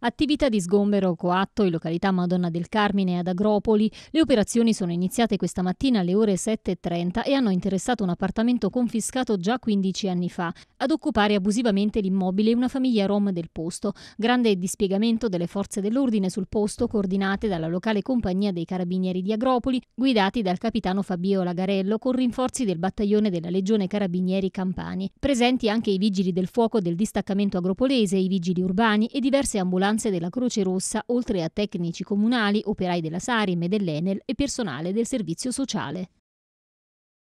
Attività di sgombero coatto in località Madonna del Carmine ad Agropoli. Le operazioni sono iniziate questa mattina alle ore 7.30 e hanno interessato un appartamento confiscato già 15 anni fa. Ad occupare abusivamente l'immobile una famiglia rom del posto. Grande dispiegamento delle forze dell'ordine sul posto coordinate dalla locale compagnia dei carabinieri di Agropoli, guidati dal capitano Fabio Lagarello con rinforzi del battaglione della Legione Carabinieri Campani. Presenti anche i vigili del fuoco del distaccamento agropolese, i vigili urbani e diverse ambulanze ambulanze della Croce Rossa, oltre a tecnici comunali, operai della Sarim e dell'Enel e personale del servizio sociale.